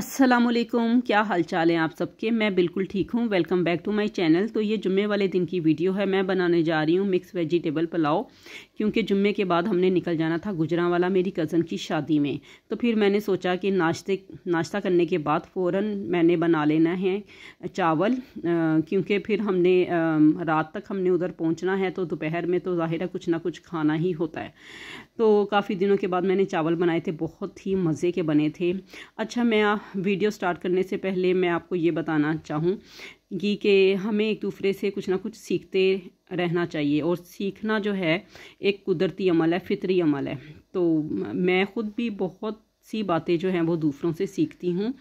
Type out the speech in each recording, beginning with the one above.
असलम क्या हाल चाल है आप सबके मैं बिल्कुल ठीक हूँ welcome back to my channel तो ये जुम्मे वाले दिन की वीडियो है मैं बनाने जा रही हूँ मिक्स वेजिटेबल पुलाव क्योंकि जुम्मे के बाद हमने निकल जाना था गुजरावाला मेरी कज़न की शादी में तो फिर मैंने सोचा कि नाश्ते नाश्ता करने के बाद फ़ौर मैंने बना लेना है चावल क्योंकि फिर हमने आ, रात तक हमने उधर पहुँचना है तो दोपहर में तो ज़ाहिर है कुछ ना कुछ खाना ही होता है तो काफ़ी दिनों के बाद मैंने चावल बनाए थे बहुत ही मज़े के बने थे अच्छा मैं वीडियो स्टार्ट करने से पहले मैं आपको ये बताना चाहूँगी कि हमें एक दूसरे से कुछ ना कुछ सीखते रहना चाहिए और सीखना जो है एक कुदरती अमल है फितरी अमल है तो मैं ख़ुद भी बहुत सी बातें जो हैं वो दूसरों से सीखती हूँ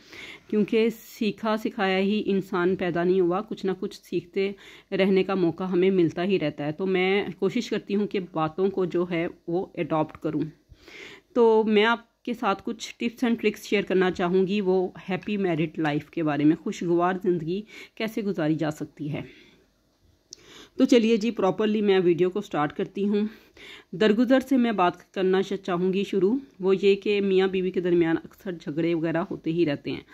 क्योंकि सीखा सिखाया ही इंसान पैदा नहीं हुआ कुछ ना कुछ सीखते रहने का मौका हमें मिलता ही रहता है तो मैं कोशिश करती हूँ कि बातों को जो है वो एडॉप्ट करूँ तो मैं आप के साथ कुछ टिप्स एंड ट्रिक्स शेयर करना चाहूँगी वो हैप्पी मैरिड लाइफ के बारे में खुशगवार ज़िंदगी कैसे गुजारी जा सकती है तो चलिए जी प्रॉपरली मैं वीडियो को स्टार्ट करती हूँ दरगुजर से मैं बात करना चाहूँगी शुरू वो ये कि मियाँ बीवी के दरमियान अक्सर झगड़े वगैरह होते ही रहते हैं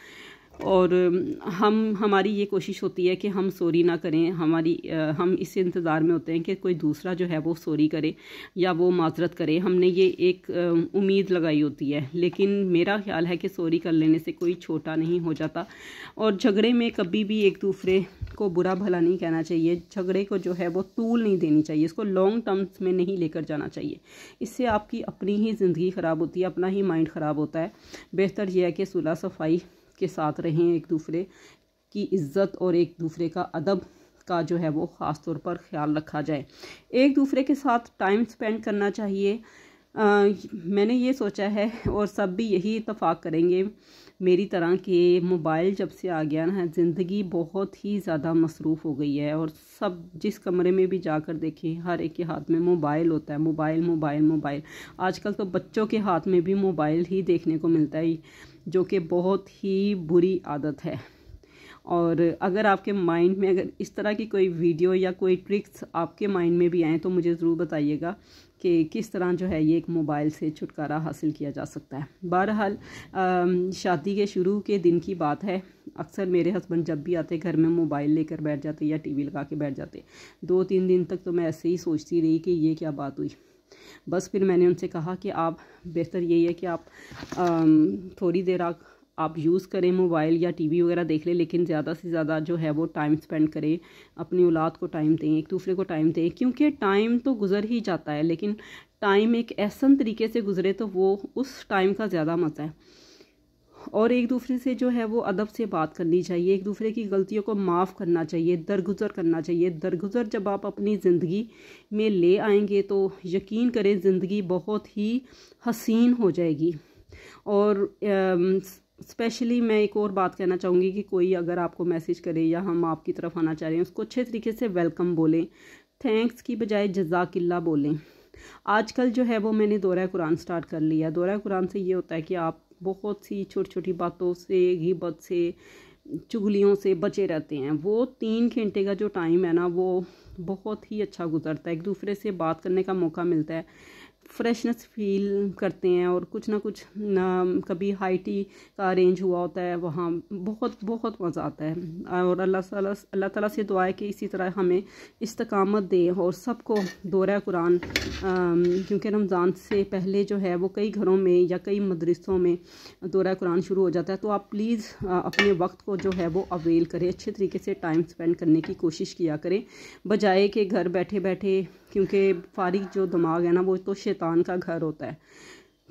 और हम हमारी ये कोशिश होती है कि हम सॉरी ना करें हमारी हम इस इंतज़ार में होते हैं कि कोई दूसरा जो है वो सॉरी करे या वो माजरत करे हमने ये एक उम्मीद लगाई होती है लेकिन मेरा ख्याल है कि सॉरी कर लेने से कोई छोटा नहीं हो जाता और झगड़े में कभी भी एक दूसरे को बुरा भला नहीं कहना चाहिए झगड़े को जो है वो तूल नहीं देनी चाहिए इसको लॉन्ग टर्म्स में नहीं लेकर जाना चाहिए इससे आपकी अपनी ही ज़िंदगी ख़राब होती है अपना ही माइंड ख़राब होता है बेहतर यह है कि सुलह सफाई के साथ रहें एक दूसरे की इज़्ज़त और एक दूसरे का अदब का जो है वो ख़ास तौर पर ख्याल रखा जाए एक दूसरे के साथ टाइम स्पेंड करना चाहिए आ, मैंने ये सोचा है और सब भी यही इतफ़ाक़ करेंगे मेरी तरह के मोबाइल जब से आ गया ना ज़िंदगी बहुत ही ज़्यादा मसरूफ़ हो गई है और सब जिस कमरे में भी जाकर देखें हर एक के हाथ में मोबाइल होता है मोबाइल मोबाइल मोबाइल आजकल तो बच्चों के हाथ में भी मोबाइल ही देखने को मिलता है जो कि बहुत ही बुरी आदत है और अगर आपके माइंड में अगर इस तरह की कोई वीडियो या कोई ट्रिक्स आपके माइंड में भी आएँ तो मुझे ज़रूर बताइएगा कि किस तरह जो है ये एक मोबाइल से छुटकारा हासिल किया जा सकता है बहरहाल शादी के शुरू के दिन की बात है अक्सर मेरे हस्बैंड जब भी आते घर में मोबाइल लेकर बैठ जाते या टीवी लगा के बैठ जाते दो तीन दिन तक तो मैं ऐसे ही सोचती रही कि ये क्या बात हुई बस फिर मैंने उनसे कहा कि आप बेहतर यही है कि आप थोड़ी देर आप आप यूज़ करें मोबाइल या टीवी वगैरह देख लें लेकिन ज़्यादा से ज़्यादा जो है वो टाइम स्पेंड करें अपनी औलाद को टाइम दें एक दूसरे को टाइम दें क्योंकि टाइम तो गुजर ही जाता है लेकिन टाइम एक ऐसा तरीके से गुजरे तो वो उस टाइम का ज़्यादा मज़ा है और एक दूसरे से जो है वो अदब से बात करनी चाहिए एक दूसरे की गलतियों को माफ़ करना चाहिए दरगुजर करना चाहिए दरगुजर जब आप अपनी ज़िंदगी में ले आएंगे तो यकीन करें ज़िंदगी बहुत ही हसीन हो जाएगी और स्पेशली मैं एक और बात कहना चाहूँगी कि कोई अगर आपको मैसेज करे या हम आपकी तरफ आना चाह रहे हैं उसको अच्छे तरीके से वेलकम बोलें थैंक्स की बजाय जजाकिल्ला बोलें आजकल जो है वो मैंने दौरा कुरान स्टार्ट कर लिया दौरा कुरान से ये होता है कि आप बहुत सी छोटी छोटी बातों से घिबत से चुगलियों से बचे रहते हैं वो तीन घंटे का जो टाइम है ना वो बहुत ही अच्छा गुजरता है एक दूसरे से बात करने का मौका मिलता है फ्रेशनेस फील करते हैं और कुछ ना कुछ ना, कभी हाई टी का अरेंज हुआ होता है वहाँ बहुत बहुत मज़ा आता है और अल्लाह ताला अल्लाह ताला से दुआ है कि इसी तरह हमें इस्तकामत दे और सबको दौरा कुरान क्योंकि रमज़ान से पहले जो है वो कई घरों में या कई मदरसों में दौरा कुरान शुरू हो जाता है तो आप प्लीज़ अपने वक्त को जो है वो अवेल करें अच्छे तरीके से टाइम स्पेंड करने की कोशिश किया करें बजाय कि घर बैठे बैठे क्योंकि फारिग जो दिमाग है ना वो तो शैतान शैतान का घर होता है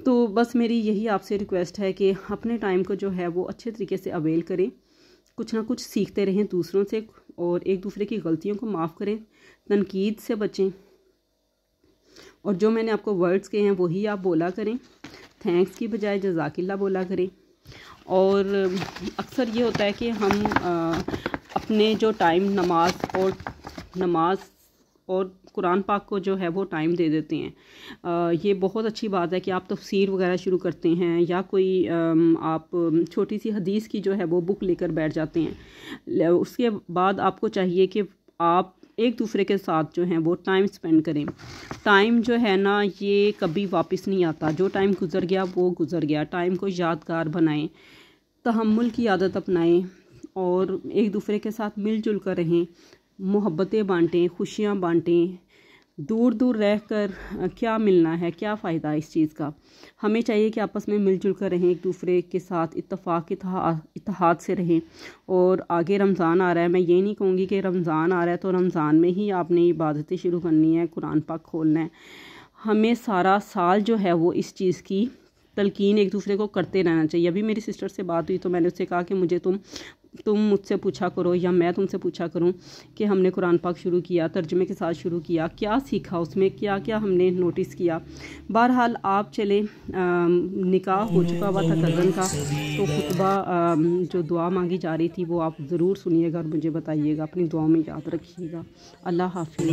तो बस मेरी यही आपसे रिक्वेस्ट है कि अपने टाइम को जो है वो अच्छे तरीके से अवेल करें कुछ ना कुछ सीखते रहें दूसरों से और एक दूसरे की गलतियों को माफ़ करें तनकीद से बचें और जो मैंने आपको वर्ड्स कहे हैं वही आप बोला करें थैंक्स की बजाय जजाकिल्ला बोला करें और अक्सर ये होता है कि हम आ, अपने जो टाइम नमाज और नमाज और कुरान पाक को जो है वो टाइम दे देते हैं आ, ये बहुत अच्छी बात है कि आप तफसीर वगैरह शुरू करते हैं या कोई आ, आप छोटी सी हदीस की जो है वो बुक लेकर बैठ जाते हैं उसके बाद आपको चाहिए कि आप एक दूसरे के साथ जो है वो टाइम स्पेंड करें टाइम जो है ना ये कभी वापस नहीं आता जो टाइम गुजर गया वो गुजर गया टाइम को यादगार बनाएं तहमुल की आदत अपनाएं और एक दूसरे के साथ मिलजुल कर रहें मोहब्बतें बांटें खुशियाँ बांटें दूर दूर रह कर क्या मिलना है क्या फ़ायदा इस चीज़ का हमें चाहिए कि आपस में मिलजुल कर रहें एक दूसरे के साथ इतफ़ाक़ इतिहाद से रहें और आगे रमज़ान आ रहा है मैं ये नहीं कहूँगी कि रमज़ान आ रहा है तो रमज़ान में ही आपने इबादतें शुरू करनी है कुरान पाक खोलना है हमें सारा साल जो है वो इस चीज़ की तलकिन एक दूसरे को करते रहना चाहिए अभी मेरी सिस्टर से बात हुई तो मैंने उससे कहा कि मुझे तुम तुम मुझसे पूछा करो या मैं तुमसे पूछा करूं कि हमने कुरान पाक शुरू किया तर्जमे के साथ शुरू किया क्या सीखा उसमें क्या क्या हमने नोटिस किया बहरहाल आप चले आ, निकाह हो चुका हुआ था कज़न का तो खुतबा जो दुआ मांगी जा रही थी वो आप ज़रूर सुनिएगा और मुझे बताइएगा अपनी दुआ में याद रखिएगा अल्लाह हाफि